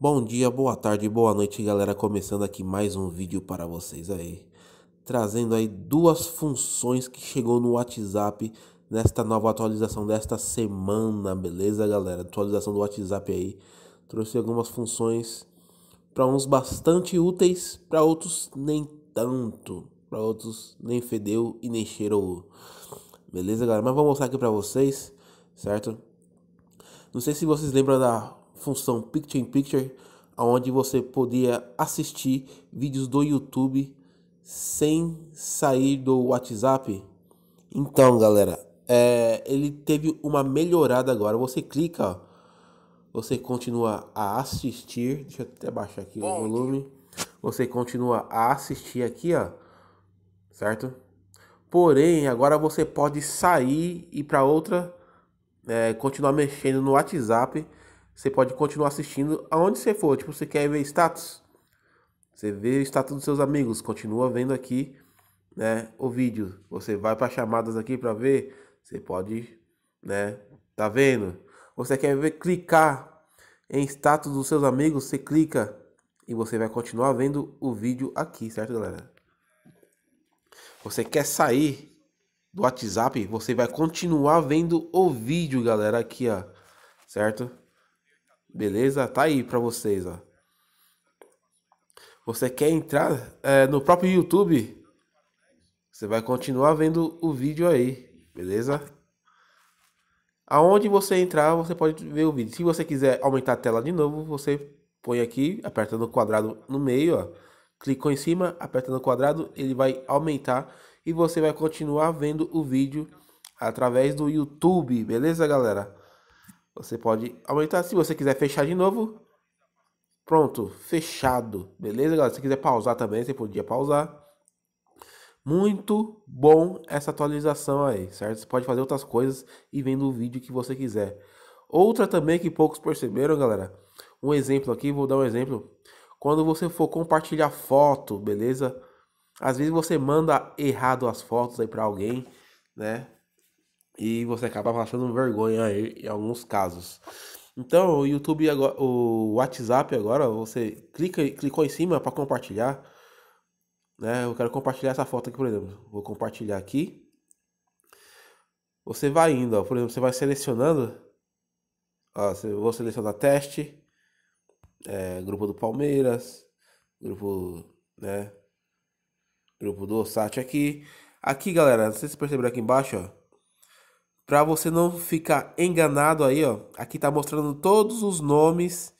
Bom dia, boa tarde, boa noite, galera. Começando aqui mais um vídeo para vocês aí, trazendo aí duas funções que chegou no WhatsApp nesta nova atualização desta semana, beleza, galera? Atualização do WhatsApp aí. Trouxe algumas funções para uns bastante úteis, para outros nem tanto, para outros nem fedeu e nem cheirou. Beleza, galera? Mas vou mostrar aqui para vocês, certo? Não sei se vocês lembram da função Picture in Picture, onde você podia assistir vídeos do YouTube sem sair do WhatsApp. Então, galera, é, ele teve uma melhorada agora. Você clica, ó, você continua a assistir. Deixa eu até baixar aqui Bom, o volume. Você continua a assistir aqui, ó, certo? Porém, agora você pode sair e para outra, é, continuar mexendo no WhatsApp você pode continuar assistindo aonde você for. Tipo, você quer ver status? Você vê o status dos seus amigos, continua vendo aqui, né, o vídeo. Você vai para chamadas aqui para ver, você pode, né, tá vendo? Você quer ver clicar em status dos seus amigos, você clica e você vai continuar vendo o vídeo aqui, certo, galera? Você quer sair do WhatsApp, você vai continuar vendo o vídeo, galera, aqui, ó. Certo? Beleza? Tá aí para vocês, ó. Você quer entrar é, no próprio YouTube? Você vai continuar vendo o vídeo aí, beleza? Aonde você entrar, você pode ver o vídeo. Se você quiser aumentar a tela de novo, você põe aqui, apertando o quadrado no meio, ó. Clicou em cima, apertando o quadrado, ele vai aumentar e você vai continuar vendo o vídeo através do YouTube, beleza, galera? Você pode aumentar. Se você quiser fechar de novo, pronto, fechado. Beleza, galera? Se quiser pausar também, você podia pausar. Muito bom essa atualização aí, certo? Você pode fazer outras coisas e vendo o vídeo que você quiser. Outra também que poucos perceberam, galera. Um exemplo aqui, vou dar um exemplo. Quando você for compartilhar foto, beleza? Às vezes você manda errado as fotos aí para alguém, né? e você acaba passando vergonha aí em alguns casos. Então, o YouTube agora, o WhatsApp agora, você clica, clicou em cima para compartilhar, né? Eu quero compartilhar essa foto aqui, por exemplo. Vou compartilhar aqui. Você vai indo, ó, por exemplo, você vai selecionando, ó, você, vou selecionar teste, é, grupo do Palmeiras, grupo, né? Grupo do Sat aqui. Aqui, galera, não sei se perceberam aqui embaixo, ó para você não ficar enganado aí, ó. Aqui tá mostrando todos os nomes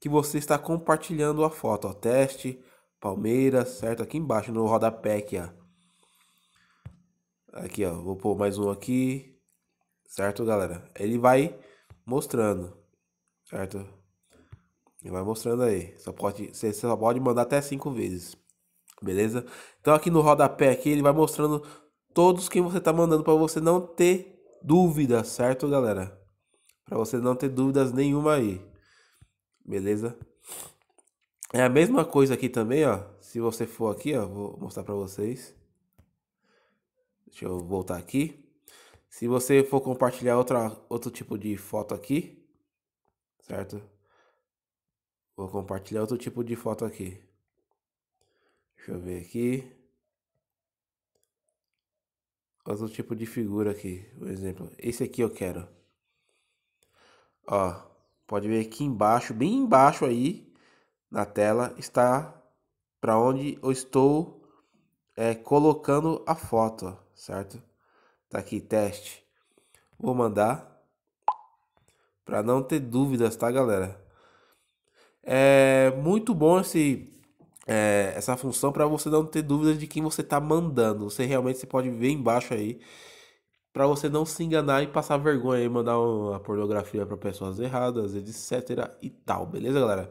que você está compartilhando a foto, ó. Teste, Palmeiras, certo? Aqui embaixo no rodapé aqui, ó. Aqui, ó. Vou pôr mais um aqui. Certo, galera? Ele vai mostrando, certo? Ele vai mostrando aí. Só pode, você só pode mandar até cinco vezes. Beleza? Então aqui no rodapé aqui ele vai mostrando todos que você tá mandando para você não ter dúvida, certo, galera? Para você não ter dúvidas nenhuma aí. Beleza? É a mesma coisa aqui também, ó. Se você for aqui, ó, vou mostrar para vocês. Deixa eu voltar aqui. Se você for compartilhar outra, outro tipo de foto aqui, certo? Vou compartilhar outro tipo de foto aqui. Deixa eu ver aqui faz um tipo de figura aqui, por exemplo. Esse aqui eu quero. Ó, pode ver aqui embaixo, bem embaixo aí na tela, está para onde eu estou é, colocando a foto, ó, certo? Tá aqui, teste. Vou mandar para não ter dúvidas, tá, galera? É muito bom esse é, essa função para você não ter dúvidas de quem você está mandando. Você realmente você pode ver embaixo aí para você não se enganar e passar vergonha e mandar uma pornografia para pessoas erradas, etc e tal, beleza, galera?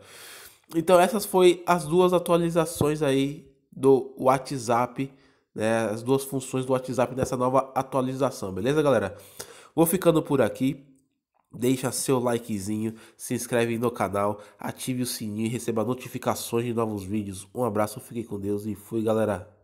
Então essas foi as duas atualizações aí do WhatsApp, né? As duas funções do WhatsApp nessa nova atualização, beleza, galera? Vou ficando por aqui. Deixa seu likezinho, se inscreve no canal, ative o sininho e receba notificações de novos vídeos. Um abraço, fique com Deus e fui, galera!